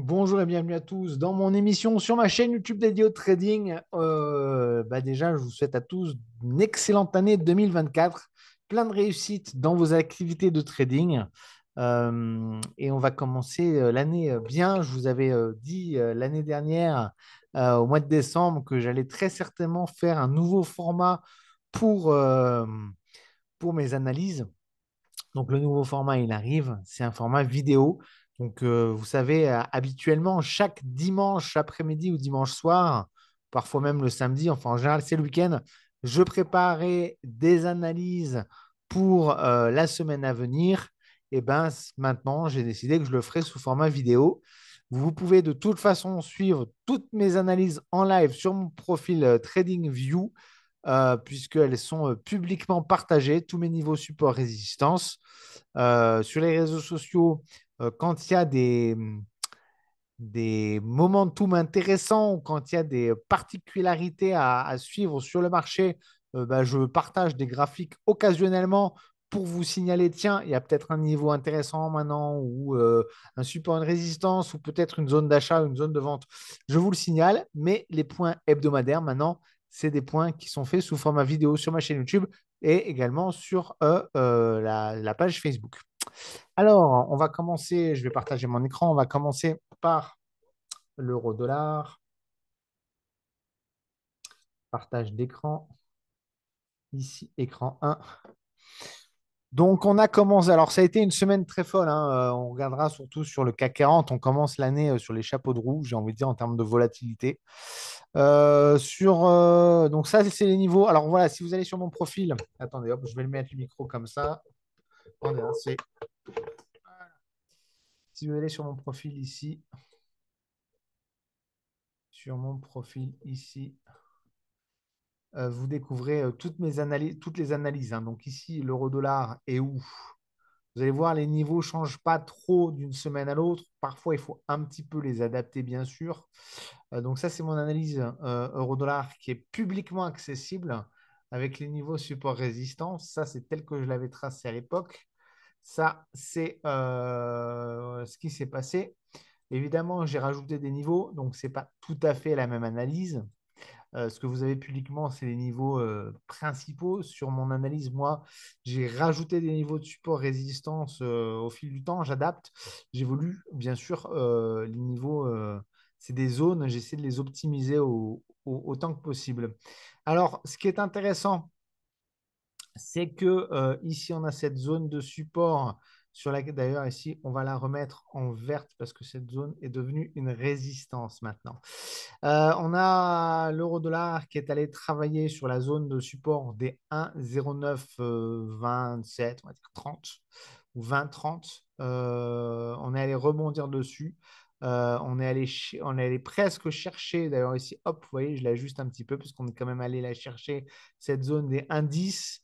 Bonjour et bienvenue à tous dans mon émission sur ma chaîne YouTube dédiée au trading. Euh, bah déjà, je vous souhaite à tous une excellente année 2024, plein de réussites dans vos activités de trading. Euh, et on va commencer euh, l'année bien. Je vous avais dit l'année dernière, au mois de décembre, que j'allais très certainement faire un nouveau format pour, pour mes analyses. Donc le nouveau format, il arrive. C'est un format vidéo. Donc, vous savez, habituellement, chaque dimanche après-midi ou dimanche soir, parfois même le samedi, enfin en général, c'est le week-end, je préparais des analyses pour la semaine à venir. Et eh ben maintenant, j'ai décidé que je le ferai sous format vidéo. Vous pouvez de toute façon suivre toutes mes analyses en live sur mon profil TradingView, puisqu'elles sont publiquement partagées, tous mes niveaux support résistance. sur les réseaux sociaux, euh, quand il y a des, des tout intéressants ou quand il y a des particularités à, suivre sur le marché, euh, bah, je partage des graphiques occasionnellement pour vous signaler, tiens, il y a peut-être un niveau intéressant maintenant ou euh, un support, une résistance ou peut-être une zone d'achat, une zone de vente. Je vous le signale, mais les points hebdomadaires maintenant, c'est des points qui sont faits sous format vidéo sur ma chaîne YouTube et également sur la page Facebook. Alors, on va commencer, je vais partager mon écran, on va commencer par l'euro-dollar. Partage d'écran. Ici, écran 1. Donc, on a commencé. Alors, ça a été une semaine très folle. Hein. Euh, on regardera surtout sur le CAC 40. On commence l'année euh, sur les chapeaux de roue, j'ai envie de dire, en termes de volatilité. Euh, sur, donc, ça, c'est les niveaux. Alors, voilà, si vous allez sur mon profil, attendez, hop, je vais le mettre le micro comme ça. Si vous allez sur mon profil ici, sur mon profil ici, euh, vous découvrez euh, toutes, mes analyses, toutes les analyses. Hein. Donc ici, l'euro-dollar est où Vous allez voir, les niveaux ne changent pas trop d'une semaine à l'autre. Parfois, il faut un petit peu les adapter, bien sûr. Euh, donc ça, c'est mon analyse euro-dollar qui est publiquement accessible avec les niveaux support-résistance. Ça, c'est tel que je l'avais tracé à l'époque. Ça, c'est euh, ce qui s'est passé. Évidemment, j'ai rajouté des niveaux, donc ce n'est pas tout à fait la même analyse. Euh, ce que vous avez publiquement, c'est les niveaux euh, principaux. Sur mon analyse, moi, j'ai rajouté des niveaux de support résistance au fil du temps. J'adapte, j'évolue. Bien sûr, les niveaux, c'est des zones. J'essaie de les optimiser autant que possible. Alors, ce qui est intéressant, c'est que euh, ici on a cette zone de support sur laquelle d'ailleurs ici on va la remettre en verte parce que cette zone est devenue une résistance maintenant. Euh, on a l'euro dollar qui est allé travailler sur la zone de support des 1,0927, euh, on va dire 30 ou 20-30. on est allé rebondir dessus. on, est allé on presque chercher, d'ailleurs ici, hop, vous voyez, je l'ajuste un petit peu, parce qu'on est quand même allé la chercher, cette zone des indices.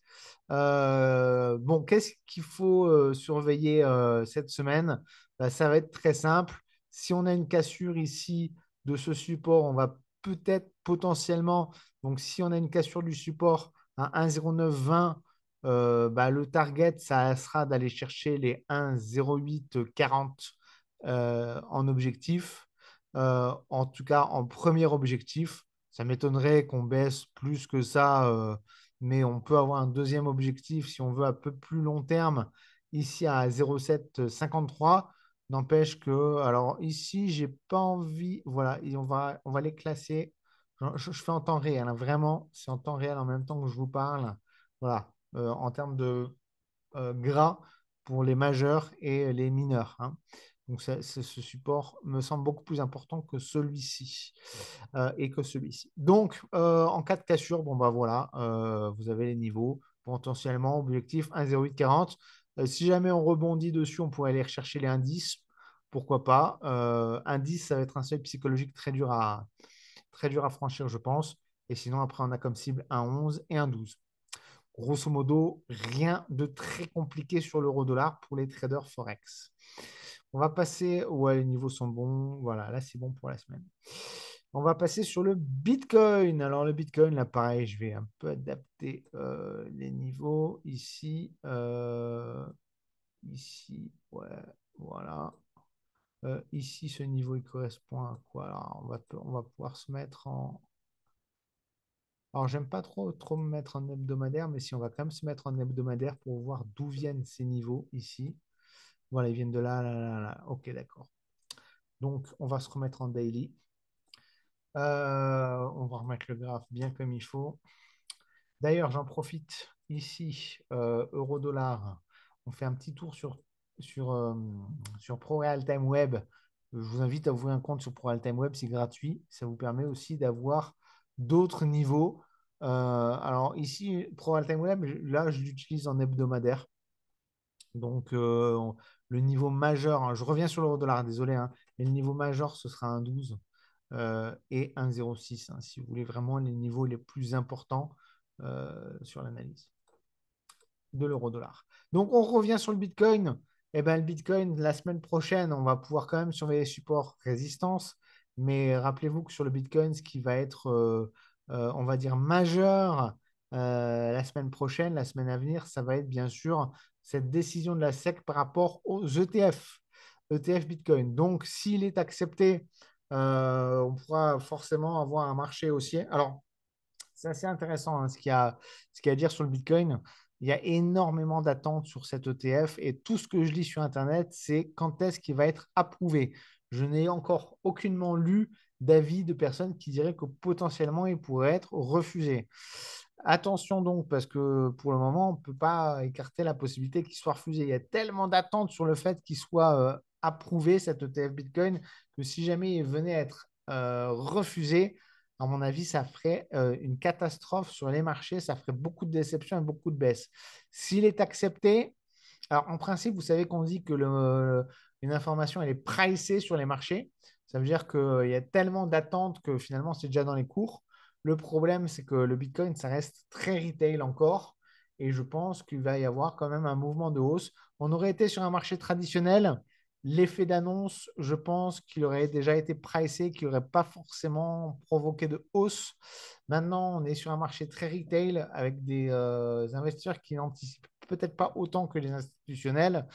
Euh, bon, qu'est-ce qu'il faut euh, surveiller euh, cette semaine bah, Ça va être très simple. Si on a une cassure ici de ce support, on va peut-être potentiellement, donc si on a une cassure du support à 1,0920, bah, le target, ça sera d'aller chercher les 1,0840 en objectif. en tout cas, en premier objectif, ça m'étonnerait qu'on baisse plus que ça mais on peut avoir un deuxième objectif si on veut un peu plus long terme, ici à 0,753. N'empêche que, alors ici, je n'ai pas envie, voilà, on va, les classer. Je, fais en temps réel, hein, vraiment, c'est en temps réel en même temps que je vous parle. Voilà, euh, en termes de euh, gras pour les majeurs et les mineurs. Hein. Donc ce support me semble beaucoup plus important que celui-ci euh, et que celui-ci. Donc euh, en cas de cassure, bon bah voilà, euh, vous avez les niveaux potentiellement objectif 1,0840. si jamais on rebondit dessus, on pourrait aller rechercher les indices. Pourquoi pas Indice, ça va être un seuil psychologique très dur à très dur à franchir, je pense. Et sinon après, on a comme cible un 11 et un 12. Grosso modo, rien de très compliqué sur l'euro-dollar pour les traders forex. On va passer. Ouais, les niveaux sont bons. Voilà, là, c'est bon pour la semaine. On va passer sur le Bitcoin. Alors, le Bitcoin, là, pareil, je vais un peu adapter euh, les niveaux ici. Euh, ici, ouais, voilà. Euh, ici, ce niveau, il correspond à quoi Alors, on va, on va pouvoir se mettre en. Alors, j'aime pas trop, trop me mettre en hebdomadaire, mais si on va quand même se mettre en hebdomadaire pour voir d'où viennent ces niveaux ici. Voilà, ils viennent de là, là, là, Ok, d'accord. Donc, on va se remettre en daily. Euh, on va remettre le graphe bien comme il faut. D'ailleurs, j'en profite ici, euh, euro-dollar. On fait un petit tour sur, sur, euh, sur Web. Je vous invite à ouvrir un compte sur Time Web, c'est gratuit. Ça vous permet aussi d'avoir d'autres niveaux. alors ici, Time Web, là, je l'utilise en hebdomadaire. Donc, le niveau majeur, hein. je reviens sur l'euro dollar, désolé, mais hein. le niveau majeur, ce sera un 12 euh, et un hein, si vous voulez vraiment les niveaux les plus importants euh, sur l'analyse de l'euro dollar. Donc on revient sur le Bitcoin. et eh bien le Bitcoin, la semaine prochaine, on va pouvoir quand même surveiller support résistance. Mais rappelez-vous que sur le Bitcoin, ce qui va être, euh, on va dire, majeur euh, la semaine prochaine, la semaine à venir, ça va être bien sûr cette décision de la SEC par rapport aux ETF, ETF Bitcoin. Donc, s'il est accepté, euh, on pourra forcément avoir un marché haussier. Alors, c'est assez intéressant hein, ce qu'il a, y a à dire sur le Bitcoin. Il y a énormément d'attentes sur cet ETF et tout ce que je lis sur Internet, c'est quand est-ce qu'il va être approuvé. Je n'ai encore aucunement lu d'avis de personnes qui diraient que potentiellement il pourrait être refusé. Attention donc, parce que pour le moment, on ne peut pas écarter la possibilité qu'il soit refusé. Il y a tellement d'attentes sur le fait qu'il soit euh, approuvé, cet ETF Bitcoin, que si jamais il venait à être euh, refusé, à mon avis, ça ferait euh, une catastrophe sur les marchés, ça ferait beaucoup de déceptions et beaucoup de baisses. S'il est accepté, alors en principe, vous savez qu'on dit que le, une information, elle est pricée sur les marchés. Ça veut dire qu'il y a tellement d'attentes que finalement, c'est déjà dans les cours. Le problème, c'est que le Bitcoin, ça reste très retail encore. Et je pense qu'il va y avoir quand même un mouvement de hausse. On aurait été sur un marché traditionnel. L'effet d'annonce, je pense qu'il aurait déjà été pricé, qu'il n'aurait pas forcément provoqué de hausse. Maintenant, on est sur un marché très retail avec des euh, investisseurs qui n'anticipent peut-être pas autant que les institutionnels.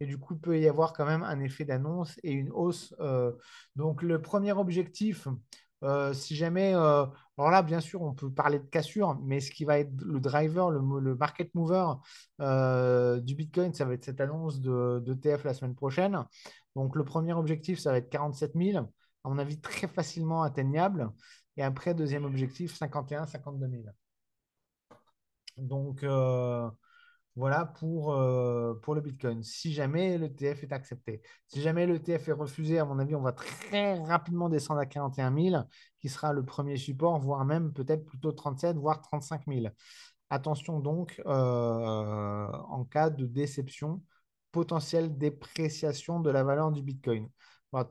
Et du coup, il peut y avoir quand même un effet d'annonce et une hausse. Euh. donc, le premier objectif, euh, si jamais, euh, alors là, bien sûr, on peut parler de cassure, mais ce qui va être le driver, le, market mover du Bitcoin, ça va être cette annonce de, TF la semaine prochaine. Donc, le premier objectif, ça va être 47 000, à mon avis, très facilement atteignable. Et après, deuxième objectif, 51 52 000. Donc, voilà pour, euh, pour le Bitcoin. Si jamais l'ETF est accepté, si jamais l'ETF est refusé, à mon avis, on va très rapidement descendre à 41 000, qui sera le premier support, voire même peut-être plutôt 37, voire 35 000. Attention donc, euh, en cas de déception, potentielle dépréciation de la valeur du Bitcoin.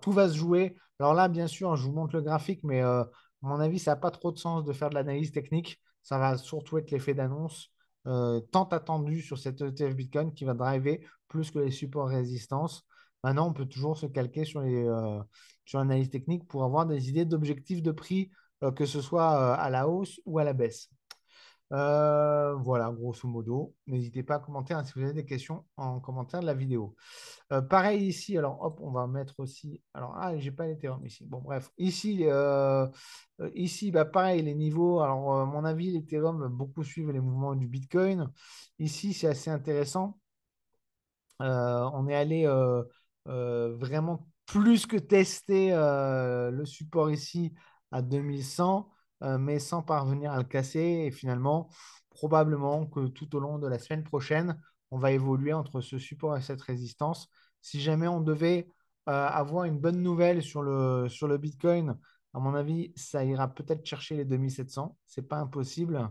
tout va se jouer. Alors là, bien sûr, je vous montre le graphique, mais euh, à mon avis, ça n'a pas trop de sens de faire de l'analyse technique. Ça va surtout être l'effet d'annonce. Euh, tant attendu sur cette ETF Bitcoin qui va driver plus que les supports résistance. Maintenant, on peut toujours se calquer sur les euh, sur l'analyse technique pour avoir des idées d'objectifs de prix, euh, que ce soit à la hausse ou à la baisse. Euh, voilà, grosso modo. N'hésitez pas à commenter hein, si vous avez des questions en commentaire de la vidéo. Euh, pareil ici, alors hop, on va mettre aussi. Alors, ah, j'ai pas l'Ethereum ici. Bon, bref. Ici, euh, ici bah, pareil, les niveaux. Alors, à mon avis, l'Ethereum, beaucoup suivent les mouvements du Bitcoin. Ici, c'est assez intéressant. on est allé vraiment plus que tester le support ici à 2100. Euh, mais sans parvenir à le casser Et finalement, probablement que tout au long de la semaine prochaine, on va évoluer entre ce support et cette résistance. Si jamais on devait euh, avoir une bonne nouvelle sur le, Bitcoin, à mon avis, ça ira peut-être chercher les 2700. Ce n'est pas impossible.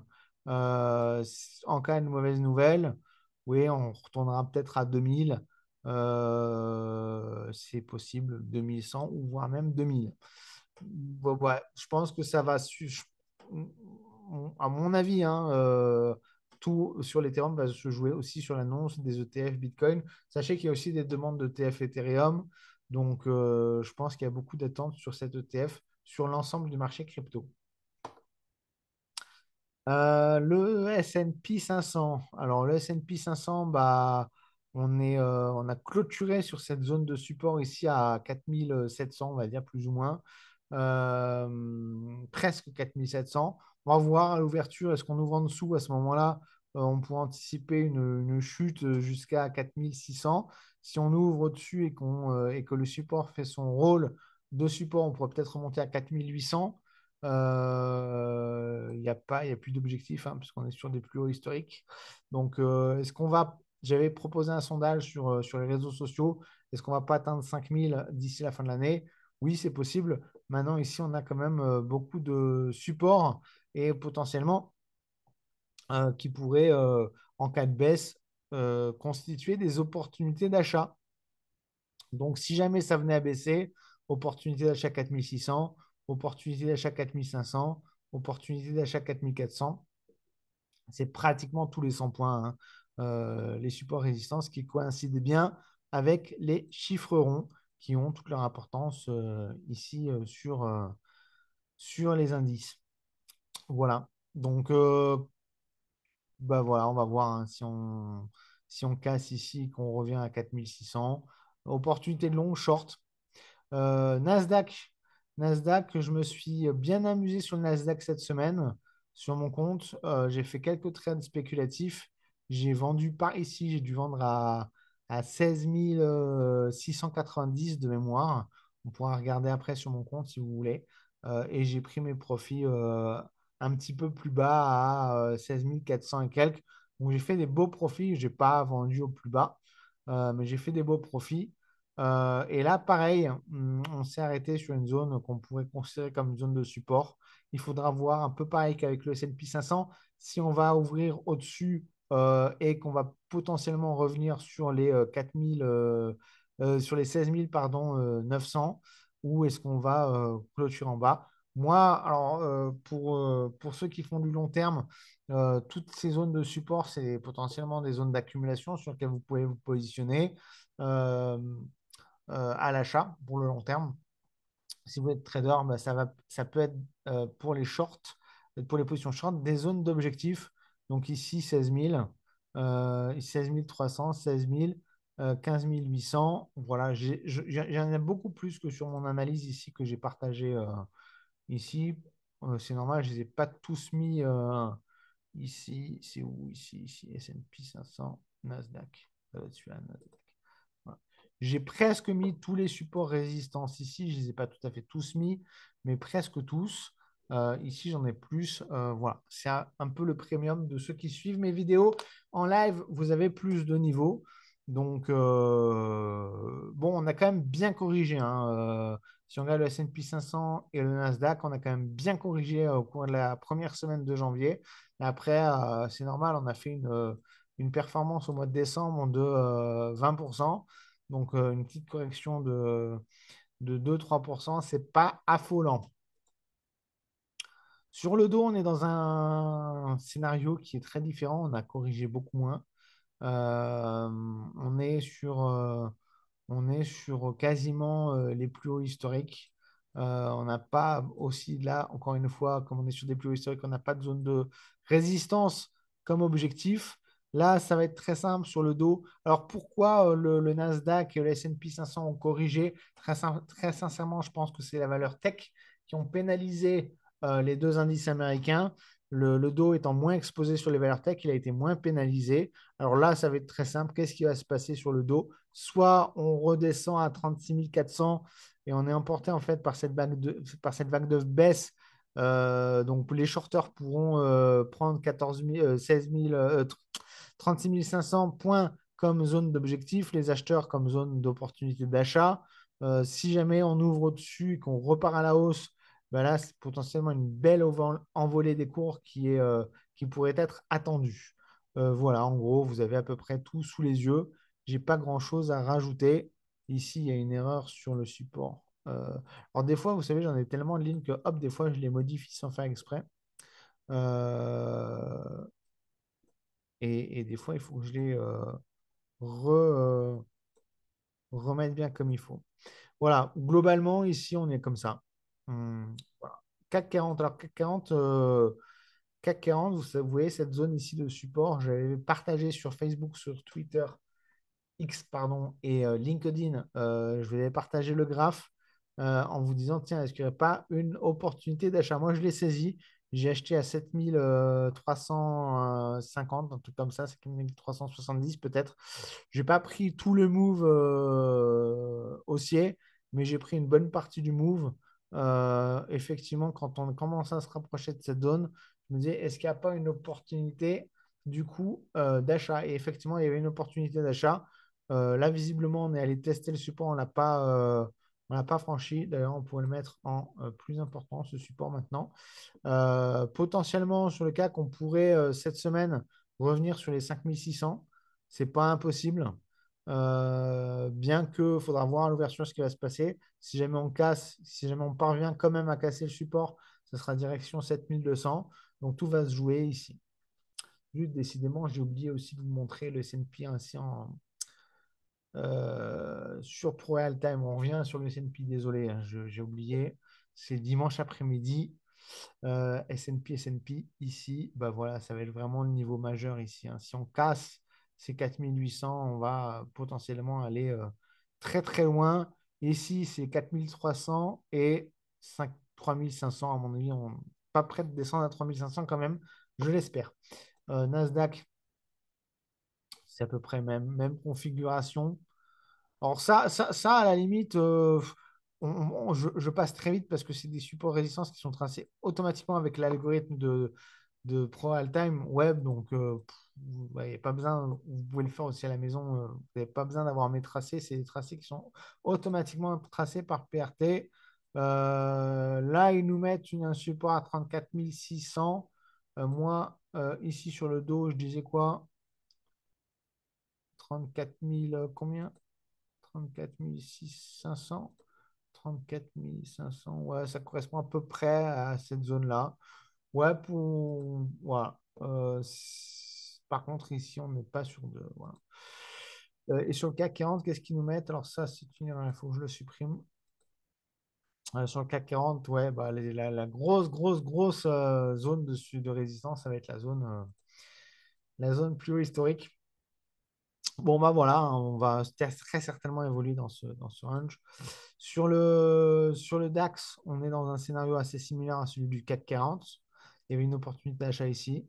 Euh, en cas de mauvaise nouvelle, oui, on retournera peut-être à 2000. c'est possible 2100 ou voire même 2000 je pense que ça va, à mon avis, hein, euh, tout sur l'Ethereum va se jouer aussi sur l'annonce des ETF Bitcoin. Sachez qu'il y a aussi des demandes d'ETF Ethereum. Donc, euh, je pense qu'il y a beaucoup d'attentes sur cet ETF, sur l'ensemble du marché crypto. Euh, le S&P 500. Alors, le S&P 500, bah, on, on a clôturé sur cette zone de support ici à 4700, on va dire plus ou moins. Euh, presque 4700. On va voir à l'ouverture, est-ce qu'on ouvre en dessous à ce moment-là euh, On pourrait anticiper une, chute euh, jusqu'à 4600. Si on ouvre au-dessus et, que le support fait son rôle de support, on pourrait peut-être remonter à 4800. Il n'y a pas, il a plus d'objectif hein, puisqu'on est sur des plus hauts historiques. Donc, est-ce qu'on va J'avais proposé un sondage sur, sur les réseaux sociaux. Est-ce qu'on va pas atteindre 5000 d'ici la fin de l'année Oui, c'est possible. Maintenant, ici, on a quand même beaucoup de supports et potentiellement qui pourraient, en cas de baisse, constituer des opportunités d'achat. Donc, si jamais ça venait à baisser, opportunité d'achat 4600, opportunité d'achat 4500, opportunité d'achat 4400. C'est pratiquement tous les 100 points, hein, les supports résistance qui coïncident bien avec les chiffres ronds qui ont toute leur importance euh, ici euh, sur, euh, sur les indices. Voilà. Donc, bah voilà, on va voir hein, si, on, si on casse ici, qu'on revient à 4600. Opportunité de long, short. Nasdaq. Nasdaq, je me suis bien amusé sur le Nasdaq cette semaine, sur mon compte. j'ai fait quelques trades spéculatifs. J'ai vendu par ici, j'ai dû vendre à à 16 690 euh, de mémoire. On pourra regarder après sur mon compte si vous voulez. Euh, et j'ai pris mes profits euh, un petit peu plus bas à 16 400 et quelques. Donc j'ai fait des beaux profits. Je n'ai pas vendu au plus bas, mais j'ai fait des beaux profits. et là, pareil, hum, on s'est arrêté sur une zone qu'on pourrait considérer comme une zone de support. Il faudra voir un peu pareil qu'avec le S&P 500. Si on va ouvrir au-dessus euh, et qu'on va potentiellement revenir sur les 4000, euh, euh, sur les 16 pardon, 900 ou est-ce qu'on va clôturer en bas moi, alors pour, ceux qui font du long terme, toutes ces zones de support, c'est potentiellement des zones d'accumulation sur lesquelles vous pouvez vous positionner à l'achat pour le long terme. Si vous êtes trader, bah, ça, ça peut être pour les shorts, pour les positions short, des zones d'objectifs donc ici, 16 000, 16 300, 16 000, 15 800. Voilà, j'en ai, beaucoup plus que sur mon analyse ici que j'ai partagé euh, ici. Euh, c'est normal, je ne les ai pas tous mis euh, ici. C'est où ici, ici S&P 500, Nasdaq. Hein, Nasdaq. J'ai presque mis tous les supports résistance ici. Je ne les ai pas tout à fait tous mis, mais presque tous. Euh, ici, j'en ai plus. Euh, voilà, c'est un peu le premium de ceux qui suivent mes vidéos. En live, vous avez plus de niveaux. Donc, euh, bon, on a quand même bien corrigé. Hein. si on regarde le SP 500 et le Nasdaq, on a quand même bien corrigé au cours de la première semaine de janvier. après, c'est normal, on a fait une, performance au mois de décembre de 20%. Donc, une petite correction de, de 2-3%, c'est pas affolant. Sur le dos, on est dans un scénario qui est très différent. On a corrigé beaucoup moins. Euh, on est sur, euh, on est sur quasiment euh, les plus hauts historiques. on n'a pas aussi là, encore une fois, comme on est sur des plus hauts historiques, on n'a pas de zone de résistance comme objectif. Là, ça va être très simple sur le dos. Alors pourquoi le, Nasdaq et le S&P 500 ont corrigé très, sincèrement, je pense que c'est la valeur tech qui ont pénalisé euh, les deux indices américains. Le, dos étant moins exposé sur les valeurs tech, il a été moins pénalisé. Alors là, ça va être très simple. Qu'est-ce qui va se passer sur le dos Soit on redescend à 36 400 et on est emporté en fait par cette vague de, par cette vague de baisse. Euh, donc les shorteurs pourront euh, prendre 36 500 points comme zone d'objectif, les acheteurs comme zone d'opportunité d'achat. si jamais on ouvre au-dessus et qu'on repart à la hausse, bah là, c'est potentiellement une belle envolée des cours qui, est, euh, qui pourrait être attendue. Euh, voilà, en gros, vous avez à peu près tout sous les yeux. Je n'ai pas grand-chose à rajouter. Ici, il y a une erreur sur le support. Euh, alors des fois, vous savez, j'en ai tellement de lignes que hop, des fois, je les modifie sans faire exprès. Et, des fois, il faut que je les remette bien comme il faut. Voilà, globalement, ici, on est comme ça. 4,40 hmm. 40. Alors, CAC euh, vous, voyez cette zone ici de support. J'avais partagé sur Facebook, sur Twitter, X, pardon, et euh, LinkedIn. Euh, je je avais partagé le graphe en vous disant tiens, est-ce qu'il n'y aurait pas une opportunité d'achat Moi, je l'ai saisi. J'ai acheté à 7350, un truc comme ça, 7370 peut-être. Je n'ai pas pris tout le move haussier, mais j'ai pris une bonne partie du move. Euh, effectivement, quand on commence à se rapprocher de cette zone, je me dis, est-ce qu'il n'y a pas une opportunité du coup euh, d'achat Et effectivement, il y avait une opportunité d'achat. Euh, là, visiblement, on est allé tester le support, on ne l'a pas, franchi. D'ailleurs, on pourrait le mettre en plus important, ce support maintenant. potentiellement, sur le cas qu'on pourrait cette semaine revenir sur les 5600, c'est pas impossible. Euh, bien que faudra voir à l'ouverture ce qui va se passer. Si jamais on casse, si jamais on parvient quand même à casser le support, ce sera direction 7200. Donc tout va se jouer ici. Juste décidément, j'ai oublié aussi de vous montrer le S&P ainsi en euh, sur Pro Real Time. On revient sur le S&P, désolé, hein, j'ai oublié. C'est dimanche après-midi. Euh, S&P, S&P ici, bah voilà, ça va être vraiment le niveau majeur ici. Hein. Si on casse ces 4800, on va potentiellement aller euh, très très loin. Ici, c'est 4300 et 3500, à mon avis, on pas près de descendre à 3500 quand même, je l'espère. Euh, Nasdaq, c'est à peu près même, même configuration. Alors ça, ça, ça, à la limite, euh, je, je, passe très vite parce que c'est des supports résistance qui sont tracés automatiquement avec l'algorithme de, de Pro Real Time Web. Donc, euh, vous n'avez pas besoin, vous pouvez le faire aussi à la maison. Euh, vous n'avez pas besoin d'avoir mes tracés. C'est des tracés qui sont automatiquement tracés par PRT. Euh, là, ils nous mettent une, un support à 34 600. moi, ici sur le dos, je disais quoi 34 000 combien 34 500 34 500, ouais, ça correspond à peu près à cette zone-là. Ouais, pour. Voilà. Euh, par contre, ici, on n'est pas sur deux. Euh, et sur le CAC 40, qu'est-ce qu'ils nous mettent Alors, ça, c'est une erreur. Il faut que je le supprime. Euh, sur le CAC 40, ouais, bah, la, grosse, grosse, grosse zone de, de résistance, ça va être la zone, la zone plus historique. Bon, bah voilà, hein, on va très certainement évoluer dans ce, dans ce range. Sur le, sur le DAX, on est dans un scénario assez similaire à celui du CAC 40 il y avait une opportunité d'achat ici.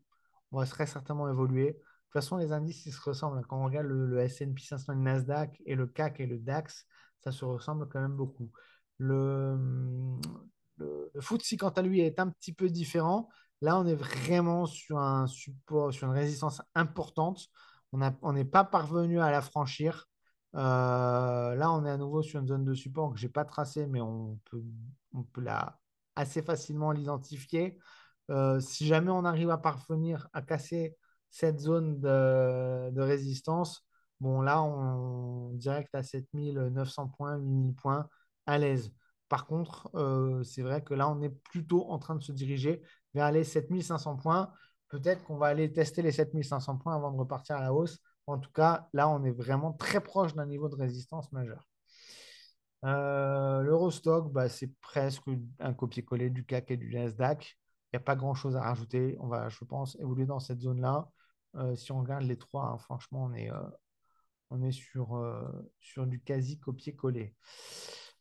On va très certainement évoluer. De toute façon, les indices, ils se ressemblent. Quand on regarde le, S&P 500, le Nasdaq et le CAC et le DAX, ça se ressemble quand même beaucoup. Le, le, FTSE, e, quant à lui, est un petit peu différent. Là, on est vraiment sur un support, sur une résistance importante. On n'est pas parvenu à la franchir. Euh, là, on est à nouveau sur une zone de support que je n'ai pas tracée, mais on peut, on peut la assez facilement l'identifier. Euh, si jamais on arrive à parvenir à casser cette zone de, résistance, bon là, on direct à 7900 points, 8000 points, à l'aise. Par contre, euh, c'est vrai que là, on est plutôt en train de se diriger vers les 7500 points. Peut-être qu'on va aller tester les 7500 points avant de repartir à la hausse. En tout cas, là, on est vraiment très proche d'un niveau de résistance majeur. Euh, L'Eurostock, bah, c'est presque un copier-coller du CAC et du Nasdaq pas grand-chose à rajouter. On va, je pense, évoluer dans cette zone-là. Euh, si on regarde les trois, hein, franchement, on est, euh, on est sur, euh, sur du quasi copier-coller.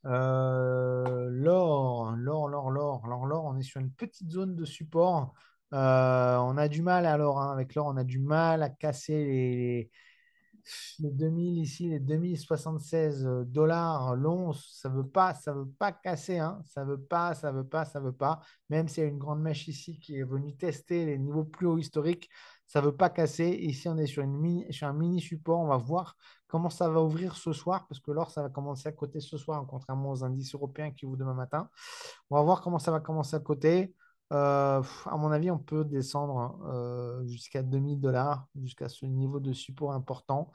l'or, l'or, l'or, l'or, l'or, l'or, on est sur une petite zone de support. on a du mal alors hein, avec l'or, on a du mal à casser les, les 2000 ici, les 2076 euh, dollars euh, l'once, ça veut pas, ça veut pas casser, hein. ça veut pas, ça veut pas, ça veut pas. Même s'il y a une grande mèche ici qui est venue tester les niveaux plus hauts historiques, ça veut pas casser. Ici, on est sur, sur un mini support, on va voir comment ça va ouvrir ce soir, parce que l'or, ça va commencer à côté ce soir, hein, contrairement aux indices européens qui ouvrent demain matin. On va voir comment ça va commencer à coter. Euh, à mon avis, on peut descendre euh, jusqu'à 2000 dollars, jusqu'à ce niveau de support important,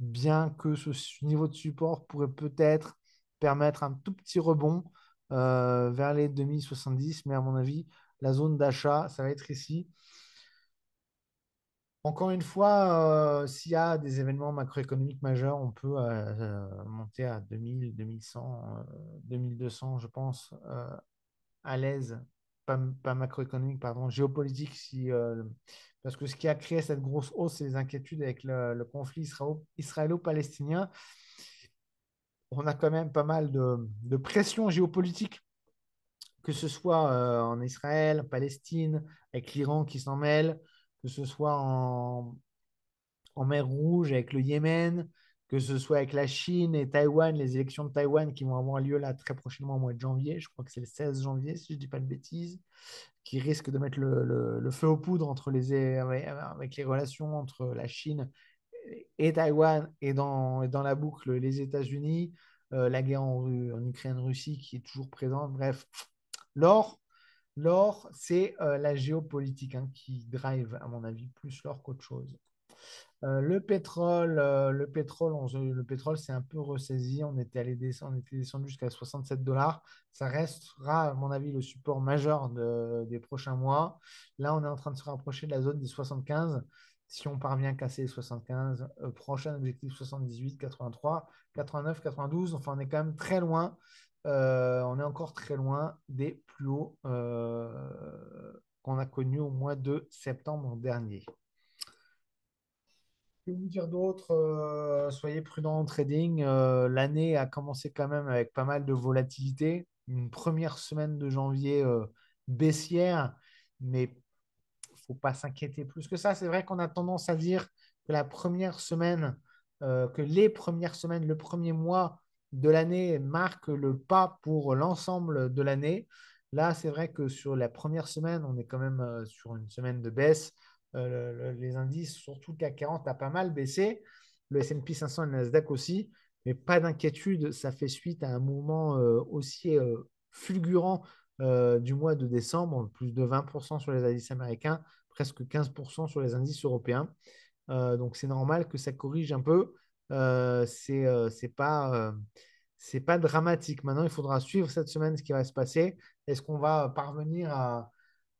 bien que ce niveau de support pourrait peut-être permettre un tout petit rebond euh, vers les 2070, mais à mon avis, la zone d'achat, ça va être ici. Encore une fois, s'il y a des événements macroéconomiques majeurs, on peut monter à 2000, 2100, 2200, je pense, à l'aise pas, macroéconomique, pardon, géopolitique, si, euh, parce que ce qui a créé cette grosse hausse, c'est les inquiétudes avec le, conflit israélo-palestinien. On a quand même pas mal de, pression géopolitique, que ce soit euh, en Israël, en Palestine, avec l'Iran qui s'en mêle, que ce soit en mer Rouge avec le Yémen, que ce soit avec la Chine et Taïwan, les élections de Taïwan qui vont avoir lieu là très prochainement au mois de janvier, je crois que c'est le 16 janvier si je ne dis pas de bêtises, qui risque de mettre le, feu aux poudres entre les, avec les relations entre la Chine et Taïwan et dans, la boucle les États-Unis, euh, la guerre en, Ukraine-Russie qui est toujours présente, bref. L'or, l'or c'est euh, la géopolitique hein, qui drive, à mon avis, plus l'or qu'autre chose. Euh, le pétrole, euh, le pétrole, le pétrole s'est un peu ressaisi. On était allé descendre, descendu jusqu'à 67 dollars. Ça restera, à mon avis, le support majeur des prochains mois. Là, on est en train de se rapprocher de la zone des 75. Si on parvient à casser les 75, euh, prochain objectif 78, 83, 89, 92. Enfin, on est quand même très loin. on est encore très loin des plus hauts qu'on a connus au mois de septembre dernier. Que vous dire d'autre euh, Soyez prudents en trading. Euh, l'année a commencé quand même avec pas mal de volatilité. Une première semaine de janvier euh, baissière, mais il faut pas s'inquiéter plus que ça. C'est vrai qu'on a tendance à dire que la première semaine, que les premières semaines, le premier mois de l'année marque le pas pour l'ensemble de l'année. Là, c'est vrai que sur la première semaine, on est quand même sur une semaine de baisse. Euh, les indices, surtout le CAC 40 a pas mal baissé, le S&P 500 et le Nasdaq aussi, mais pas d'inquiétude, ça fait suite à un mouvement euh, aussi euh, fulgurant du mois de décembre, plus de 20% sur les indices américains, presque 15% sur les indices européens. donc c'est normal que ça corrige un peu. c'est c'est c'est pas dramatique. Maintenant, il faudra suivre cette semaine ce qui va se passer. Est-ce qu'on va parvenir à,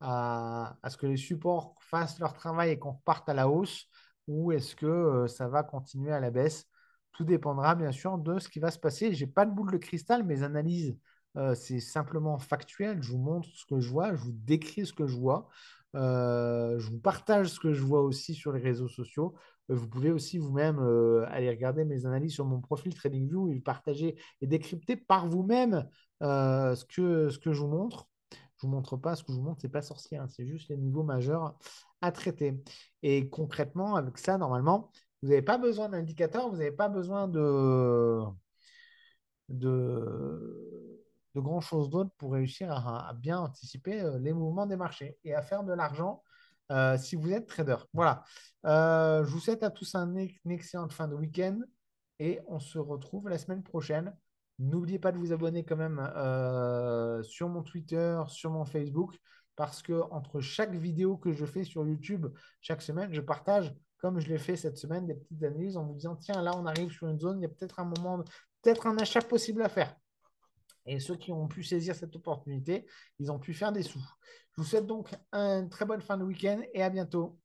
à, ce que les supports fassent leur travail et qu'on parte à la hausse ou est-ce que euh, ça va continuer à la baisse Tout dépendra bien sûr de ce qui va se passer. Je n'ai pas de boule de cristal, mes analyses, euh, c'est simplement factuel. Je vous montre ce que je vois, je vous décris ce que je vois, euh, je vous partage ce que je vois aussi sur les réseaux sociaux. Vous pouvez aussi vous-même aller regarder mes analyses sur mon profil TradingView et partager et décrypter par vous-même ce, que, ce que je vous montre je vous montre pas, ce que je vous montre, c'est pas sorcier, hein, c'est juste les niveaux majeurs à traiter. Et concrètement, avec ça, normalement, vous n'avez pas besoin d'indicateurs, vous n'avez pas besoin de, de, de grand chose d'autre pour réussir à, bien anticiper euh, les mouvements des marchés et à faire de l'argent euh, si vous êtes trader. Voilà. Euh, je vous souhaite à tous un, une excellente fin de week-end et on se retrouve la semaine prochaine N'oubliez pas de vous abonner quand même euh, sur mon Twitter, sur mon Facebook, parce que entre chaque vidéo que je fais sur YouTube, chaque semaine, je partage, comme je l'ai fait cette semaine, des petites analyses en vous disant tiens, là, on arrive sur une zone, il y a peut-être un moment, peut-être un achat possible à faire. Et ceux qui ont pu saisir cette opportunité, ils ont pu faire des sous. Je vous souhaite donc une très bonne fin de week-end et à bientôt.